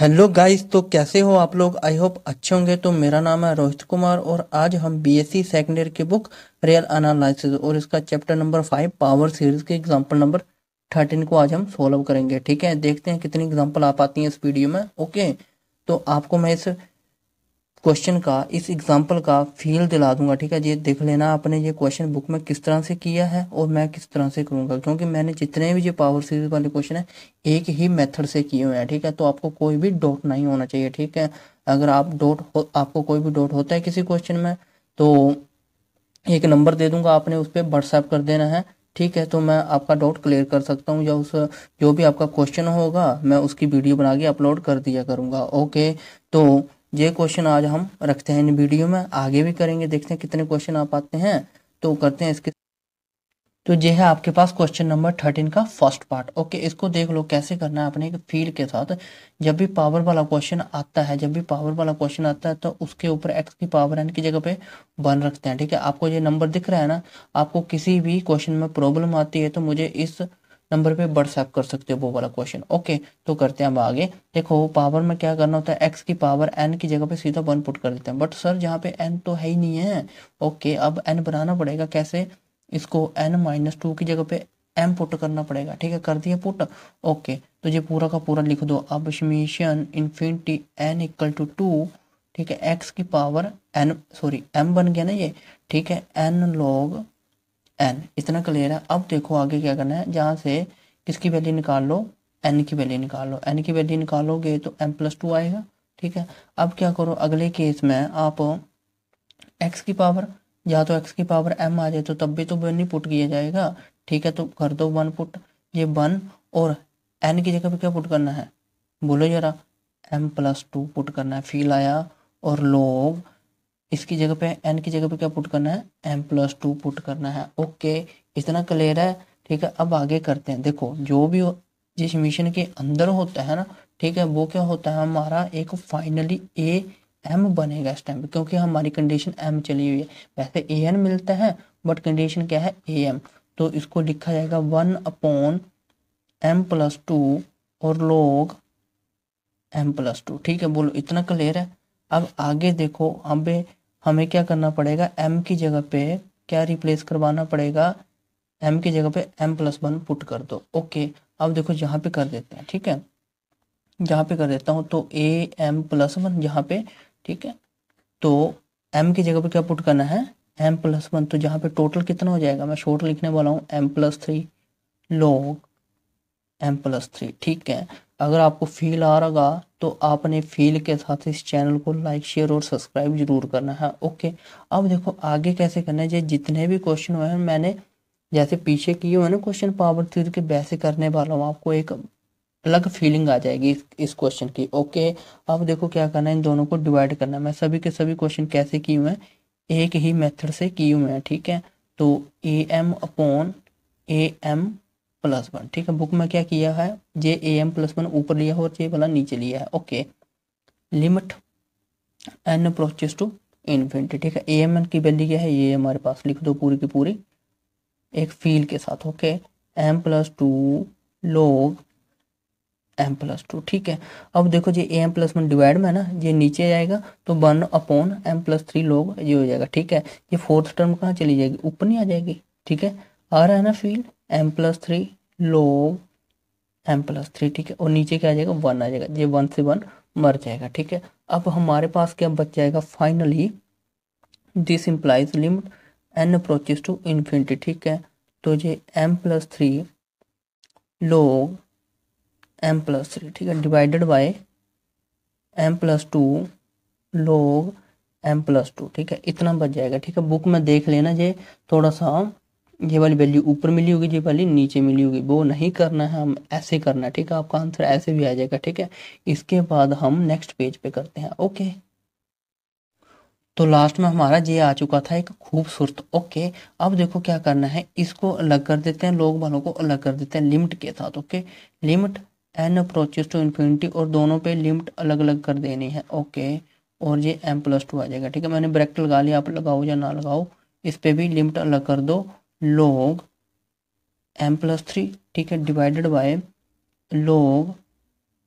hello guys तो कैसे हो आप लोग आई होप अच्छे होंगे तो मेरा नाम है रोहित कुमार और आज हम बीएससी सेकेंड ईयर की बुक रियल एनालिसिस और इसका chapter number five power series के एग्जांपल नंबर थर्टीन को आज हम सोल्व करेंगे ठीक है देखते हैं कितनी एग्जांपल आ पाती हैं इस वीडियो में ओके तो आपको मैं इस क्वेश्चन का इस एग्जाम्पल का फील दिला दूंगा ठीक है ये देख लेना आपने ये क्वेश्चन बुक में किस तरह से किया है और मैं किस तरह से करूंगा क्योंकि मैंने जितने भी ये पावर सीरीज वाले क्वेश्चन है एक ही मेथड से किए हुए हैं ठीक है तो आपको कोई भी डाउट नहीं होना चाहिए ठीक है अगर आप हो आपको कोई भी डाउट होता है किसी क्वेश्चन में तो एक नंबर दे दूंगा आपने उस पर व्हाट्सएप कर देना है ठीक है तो मैं आपका डाउट क्लियर कर सकता हूँ या उस जो भी आपका क्वेश्चन होगा मैं उसकी वीडियो बना के अपलोड कर दिया करूँगा ओके तो ये क्वेश्चन आज हम रखते हैं इन वीडियो में आगे भी करेंगे देखते हैं कितने क्वेश्चन आप आते हैं तो करते हैं इसके तो ये है आपके पास क्वेश्चन नंबर थर्टीन का फर्स्ट पार्ट ओके इसको देख लो कैसे करना है अपने एक फील्ड के साथ जब भी पावर वाला क्वेश्चन आता है जब भी पावर वाला क्वेश्चन आता है तो उसके ऊपर एक्स की पावर एन की जगह पे वन रखते हैं ठीक है आपको ये नंबर दिख रहा है ना आपको किसी भी क्वेश्चन में प्रॉब्लम आती है तो मुझे इस नंबर पे व्हाट्सएप कर सकते हो वो वाला क्वेश्चन ओके तो करते हैं हम आगे देखो पावर में क्या करना होता है एक्स की पावर एन की जगह पे सीधा वन पुट कर देते हैं बट सर यहाँ पे एन तो है ही नहीं है ओके अब एन बनाना पड़ेगा कैसे इसको एन माइनस टू की जगह पे एम पुट करना पड़ेगा ठीक है कर दिया पुट ओके तो ये पूरा का पूरा लिख दो अब summation infinity n equal to two ठीक है एक्स की पावर एन सॉरी एम बन गया ना ये ठीक है एन लॉग एन इतना क्लियर है अब देखो आगे क्या करना है जहाँ से किसकी वैल्यू निकाल लो एन की वैल्यू निकाल लो एन की वैल्यू निकालोगे तो एम प्लस टू आएगा ठीक है अब क्या करो अगले केस में आप एक्स की पावर या तो एक्स की पावर एम आ जाए तो तब भी तो वन ही पुट किया जाएगा ठीक है तो कर दो वन पुट ये वन और एन की जगह पर क्या पुट करना है बोलो जरा एम प्लस टू पुट करना है फील आया और लोग इसकी जगह पे एन की जगह पे क्या पुट करना है एम प्लस टू पुट करना है ओके इतना क्लियर है ठीक है अब आगे करते हैं देखो जो भी जिस मिशन के अंदर होता है ना ठीक है वो क्या होता है हमारा एक फाइनली ए एम बनेगा इस टाइम क्योंकि हमारी कंडीशन एम चली हुई है वैसे ए एन मिलता है बट कंडीशन क्या है ए एम तो इसको लिखा जाएगा one upon m plus two और लोग एम प्लस टू ठीक है बोलो इतना क्लियर है अब आगे देखो हमें हमें क्या करना पड़ेगा एम की जगह पे क्या रिप्लेस करवाना पड़ेगा एम की जगह पे एम प्लस वन पुट कर दो ओके अब देखो यहाँ पे कर देते हैं ठीक है यहाँ पे कर देता हूँ तो ए एम प्लस वन यहाँ पे ठीक है तो एम की जगह पे क्या पुट करना है एम प्लस वन तो यहाँ पे टोटल कितना हो जाएगा मैं शॉर्ट लिखने वाला हूँ m plus three log m plus three ठीक है अगर आपको फील आ रहा तो आपने फील के साथ इस चैनल को लाइक शेयर और सब्सक्राइब जरूर करना है ओके अब देखो आगे कैसे करना है जितने भी क्वेश्चन हुए हैं मैंने जैसे पीछे किए हुए ना क्वेश्चन पावर थ्री के वैसे करने वाला हूँ आपको एक अलग फीलिंग आ जाएगी इस इस क्वेश्चन की ओके अब देखो क्या करना है इन दोनों को डिवाइड करना है मैं सभी के सभी क्वेश्चन कैसे किए हुए हैं एक ही मेथड से किए हुए हैं ठीक है तो a m upon a m plus one ठीक है बुक में क्या किया है j a m plus one ऊपर लिया है और जे वाला नीचे लिया है okay limit n approaches to infinity ठीक है ए एम एन की वैल्यू क्या है ये हमारे पास लिख दो पूरी की पूरी एक फील के साथ okay m plus two log m plus two ठीक है अब देखो जी a m plus one divide में है ना ये नीचे जाएगा तो one upon m plus three log ये हो जाएगा ठीक है ये फोर्थ टर्म कहाँ चली जाएगी ऊपर नहीं आ जाएगी ठीक है आ रहा है ना field m plus three log m plus three ठीक है और नीचे क्या आ जाएगा वन आ जाएगा ये वन से वन मर जाएगा ठीक है अब हमारे पास क्या बच जाएगा finally this implies limit n approaches to infinity ठीक है तो ये m plus three log m plus three ठीक है divided by m plus two log m plus two ठीक है इतना बच जाएगा ठीक है बुक में देख लेना ये थोड़ा सा ये वाली वैल्यू ऊपर मिली होगी ये वाली नीचे मिली होगी वो नहीं करना है हम ऐसे करना है ठीक है आपका आंसर ऐसे भी आ जाएगा ठीक है इसके बाद हम नेक्स्ट पेज पे करते हैं ओके तो लास्ट में हमारा ये आ चुका था एक खूबसूरत ओके अब देखो क्या करना है इसको अलग कर देते हैं लोग वालों को अलग कर देते हैं लिमिट के साथ okay limit n approaches to infinity और दोनों पे लिमिट अलग अलग कर देनी है ओके और ये एम प्लस टू आ जाएगा ठीक है मैंने ब्रैकेट लगा लिया आप लगाओ या ना लगाओ इस पर भी लिमिट अलग कर दो log m प्लस थ्री ठीक है divided by log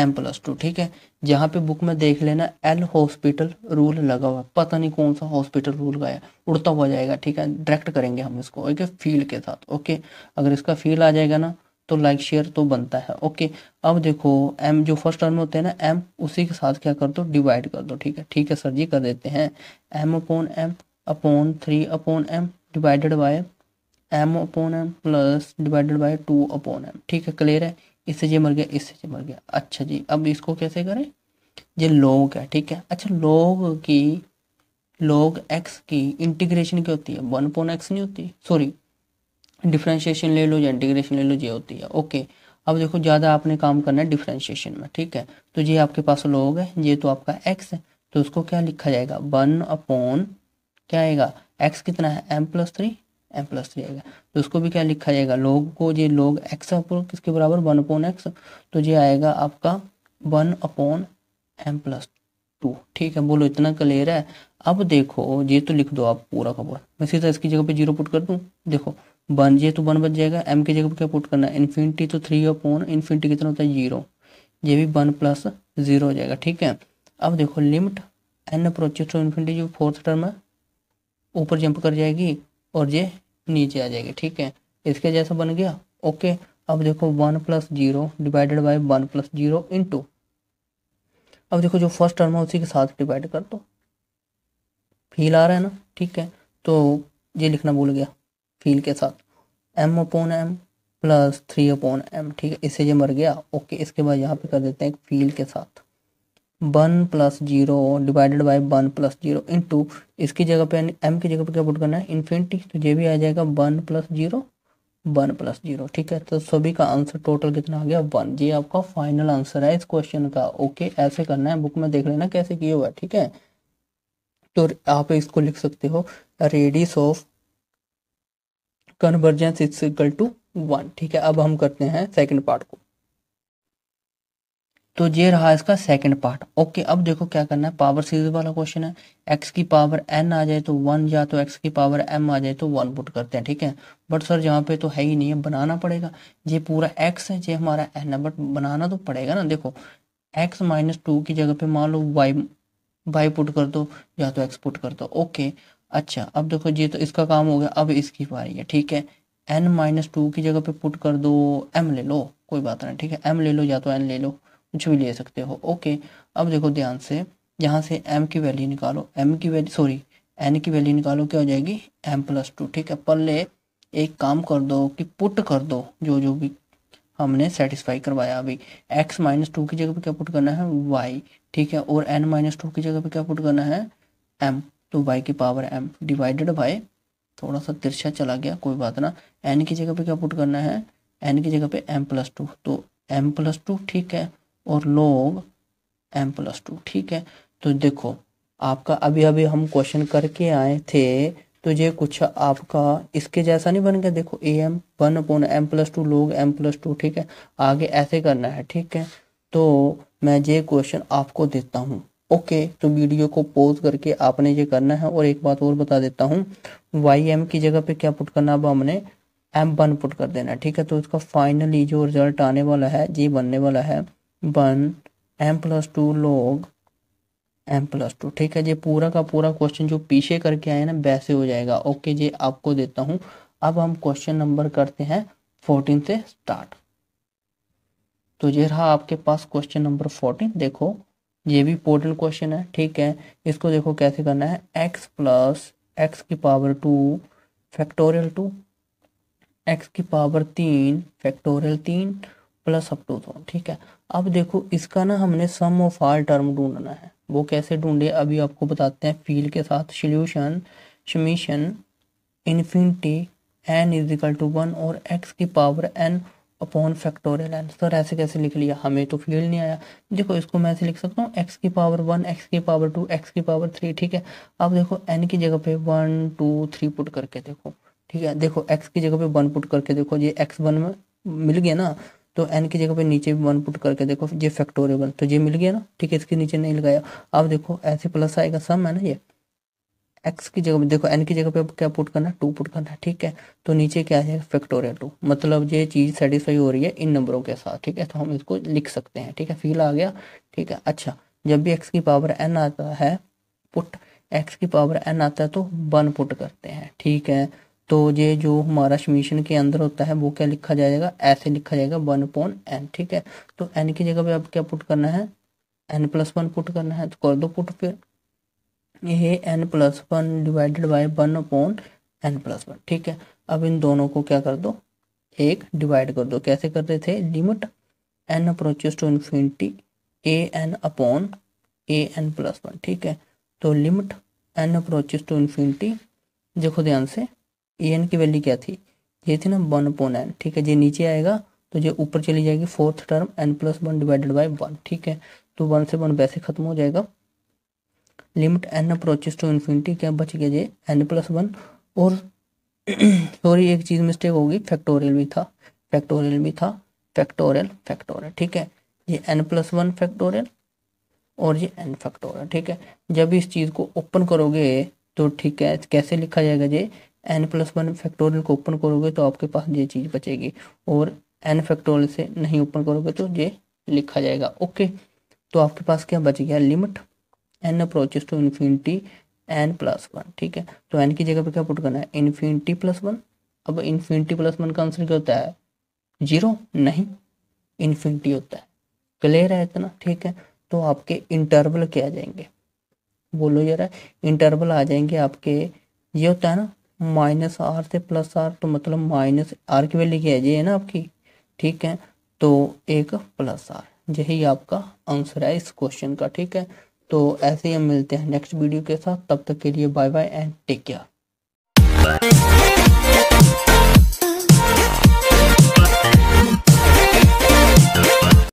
m plus two ठीक है जहाँ पे बुक में देख लेना एल हॉस्पिटल रूल लगा हुआ पता नहीं कौन सा हॉस्पिटल रूल गया उड़ता हुआ जाएगा ठीक है डायरेक्ट करेंगे हम इसको ओके फील के साथ ओके अगर इसका फील आ जाएगा ना तो लाइक शेयर तो बनता है ओके अब देखो एम जो फर्स्ट टर्म होते हैं ना एम उसी के साथ क्या कर दो डिवाइड कर दो ठीक है ठीक है सर जी कर देते हैं m upon m upon three upon m divided by m upon m plus divided by two upon m ठीक है क्लियर है इससे ये मर गया इससे ये मर गया अच्छा जी अब इसको कैसे करें ये लोग है ठीक है अच्छा लोग की लोग एक्स की इंटीग्रेशन क्या होती है वन अपोन एक्स नहीं होती सॉरी डिफ्रेंशिएशन ले लो या इंटीग्रेशन ले लो ये होती है ओके अब देखो ज़्यादा आपने काम करना है डिफ्रेंशिएशन में ठीक है तो ये आपके पास लोग है ये तो आपका एक्स है तो उसको क्या लिखा जाएगा वन अपॉन क्या आएगा एक्स कितना है m plus three m plus three आएगा तो इसको भी क्या लिखा जाएगा लोग को ये लोग एक्स अपन किसके बराबर वन अपॉन एक्स तो ये आएगा आपका one upon m plus two ठीक है बोलो इतना क्लियर है अब देखो ये तो लिख दो आप पूरा का पूरा मैं सीधा इसकी जगह पे जीरो पुट कर दूँ देखो वन ये तो वन बच जाएगा एम की जगह पे क्या पुट करना है इन्फिनिटी तो थ्री अपॉन इन्फिनिटी कितना होता है जीरो ये भी वन प्लस जीरो हो जाएगा ठीक है अब देखो limit n approaches to infinity जो फोर्थ टर्म है ऊपर जंप कर जाएगी और ये नीचे आ जाएगी ठीक है इसके जैसा बन गया ओके अब देखो one plus zero divided by one plus zero into अब देखो जो फर्स्ट टर्म है उसी के साथ डिवाइड कर दो फील आ रहा है ना ठीक है तो ये लिखना भूल गया फील के साथ m upon m plus three upon m ठीक है इससे ये मर गया ओके इसके बाद यहाँ पे कर देते हैं फील के साथ one plus zero divided by one plus zero into इसकी जगह पे एम की जगह पे क्या पुट करना है इन्फिनिटी तो ये भी आ जाएगा one plus zero one plus zero ठीक है तो सभी का आंसर टोटल कितना आ गया वन ये आपका फाइनल आंसर है इस क्वेश्चन का ओके ऐसे करना है बुक में देख लेना कैसे किया हुआ है ठीक है तो आप इसको लिख सकते हो radius of convergence is equal to one ठीक है अब हम करते हैं सेकेंड पार्ट को तो ये रहा इसका सेकंड पार्ट ओके अब देखो क्या करना है पावर सीरीज वाला क्वेश्चन है एक्स की पावर एन आ जाए तो वन या तो एक्स की पावर एम आ जाए तो वन पुट करते हैं ठीक है बट सर यहाँ पे तो है ही नहीं है बनाना पड़ेगा ये पूरा एक्स है ये हमारा एन है बट बनाना तो पड़ेगा ना देखो एक्स माइनस टू की जगह पे मान लो वाई वाई पुट कर दो या तो एक्स पुट कर दो ओके अच्छा अब देखो ये तो इसका काम हो गया अब इसकी पारी है ठीक है एन माइनस टू की जगह पे पुट कर दो एम ले लो कोई बात नहीं ठीक है एम ले लो या तो एन ले लो कुछ भी ले सकते हो ओके अब देखो ध्यान से यहाँ से एम की वैल्यू निकालो एम की वैल्यू सॉरी एन की वैल्यू निकालो क्या हो जाएगी एम प्लस टू ठीक है पल्ले एक काम कर दो कि पुट कर दो जो जो भी हमने सेटिस्फाई करवाया अभी एक्स माइनस टू की जगह पे क्या पुट करना है वाई ठीक है और एन माइनस टू की जगह पे क्या पुट करना है एम तो वाई की पावर एम डिवाइडेड बाय थोड़ा सा तिरछा चला गया कोई बात ना एन की जगह पे क्या पुट करना है एन की जगह पे एम प्लस टू तो एम प्लस टू ठीक है और लोग एम प्लस टू ठीक है तो देखो आपका अभी अभी हम क्वेश्चन करके आए थे तो ये कुछ आपका इसके जैसा नहीं बन गया देखो a m one upon m plus two log m plus two ठीक है आगे ऐसे करना है ठीक है तो मैं ये क्वेश्चन आपको देता हूँ ओके तो वीडियो को पॉज करके आपने ये करना है और एक बात और बता देता हूँ वाई एम की जगह पे क्या पुट करना अब हमने एम वन पुट कर देना ठीक है तो इसका फाइनली जो रिजल्ट आने वाला है जी बनने वाला है one m plus two log m plus two ठीक है जी पूरा का पूरा क्वेश्चन जो पीछे करके आए ना वैसे हो जाएगा ओके जी आपको देता हूँ अब हम क्वेश्चन नंबर करते हैं फोर्टीन से स्टार्ट तो ये रहा आपके पास क्वेश्चन नंबर फोर्टीन देखो ये भी पोर्टल क्वेश्चन है ठीक है इसको देखो कैसे करना है एक्स प्लस एक्स की power two factorial two x की पावर तीन फैक्टोरियल तीन प्लस अप टू जोन ठीक है अब देखो इसका ना हमने सम ऑफ आल टर्म ढूंढना है वो कैसे ढूंढे अभी आपको बताते हैं फील के साथ solution summation infinity n equal to one और एक्स की power n upon factorial n sir ऐसे कैसे लिख लिया हमें तो फील नहीं आया देखो इसको मैं ऐसे लिख सकता हूँ एक्स की पावर वन एक्स की पावर टू एक्स की पावर थ्री ठीक है अब देखो एन की जगह पे वन टू थ्री पुट करके देखो ठीक है देखो एक्स की जगह पे वन पुट करके देखो ये एक्स वन में मिल गया ना तो एन की जगह पे नीचे भी वन पुट करके देखो ये फैक्टोरेबल तो ये मिल गया ना ठीक है इसके नीचे नहीं लगाया अब देखो ऐसे प्लस आएगा सम है ना ये एक्स की जगह देखो एन की जगह पे क्या पुट करना है टू पुट करना है ठीक है तो नीचे क्या है फैक्टोरियल टू मतलब ये चीज़ सेटिस्फाई हो रही है इन नंबरों के साथ ठीक है तो हम इसको लिख सकते हैं ठीक है फील आ गया ठीक है अच्छा जब भी एक्स की पावर एन आता है पुट एक्स की पावर एन आता है तो वन पुट करते हैं ठीक है तो ये जो हमारा समीशन के अंदर होता है वो क्या लिखा जाएगा ऐसे लिखा जाएगा वन अपॉन एन ठीक है तो एन की जगह पे आप क्या पुट करना है एन प्लस वन पुट करना है तो कर दो पुट फिर ये n plus one divided by one upon n plus one ठीक है अब इन दोनों को क्या कर दो एक डिवाइड कर दो कैसे कर रहे थे limit n approaches to infinity a n upon a n plus one ठीक है तो limit n approaches to infinity देखो ध्यान से ए एन की वैल्यू क्या थी ये थी ना वन अपॉन एन ठीक है जो नीचे आएगा तो ये ऊपर चली जाएगी fourth term n plus one divided by one ठीक है तो वन से वन वैसे खत्म हो जाएगा limit n approaches to infinity क्या बच गया जे एन प्लस वन और सॉरी एक चीज़ मिस्टेक होगी फैक्टोरियल भी था फैक्टोरियल भी था फैक्टोरियल फैक्टोरियल ठीक है ये एन प्लस वन फैक्टोरियल और ये एन फैक्टोरियल ठीक है जब इस चीज़ को ओपन करोगे तो ठीक है कैसे लिखा जाएगा j n plus one factorial को ओपन करोगे तो आपके पास ये चीज़ बचेगी और एन फैक्टोरियल से नहीं ओपन करोगे तो ये लिखा जाएगा ओके तो आपके पास क्या बच गया limit n approaches to infinity n plus one ठीक है तो एन की जगह पे क्या पुट करना है इन्फिनिटी प्लस वन अब इन्फिनिटी प्लस वन का आंसर क्या होता है जीरो नहीं इन्फिनिटी होता है क्लियर है इतना ठीक है तो आपके इंटरवल क्या आ जाएंगे बोलो जरा इंटरवल आ जाएंगे आपके ये होता है ना माइनस आर से प्लस आर तो मतलब माइनस आर की वैल्यू क्या है ये है ना आपकी ठीक है तो एक प्लस आर यही आपका आंसर है इस क्वेश्चन का ठीक है तो ऐसे ही हम मिलते हैं नेक्स्ट वीडियो के साथ तब तक के लिए bye bye and take care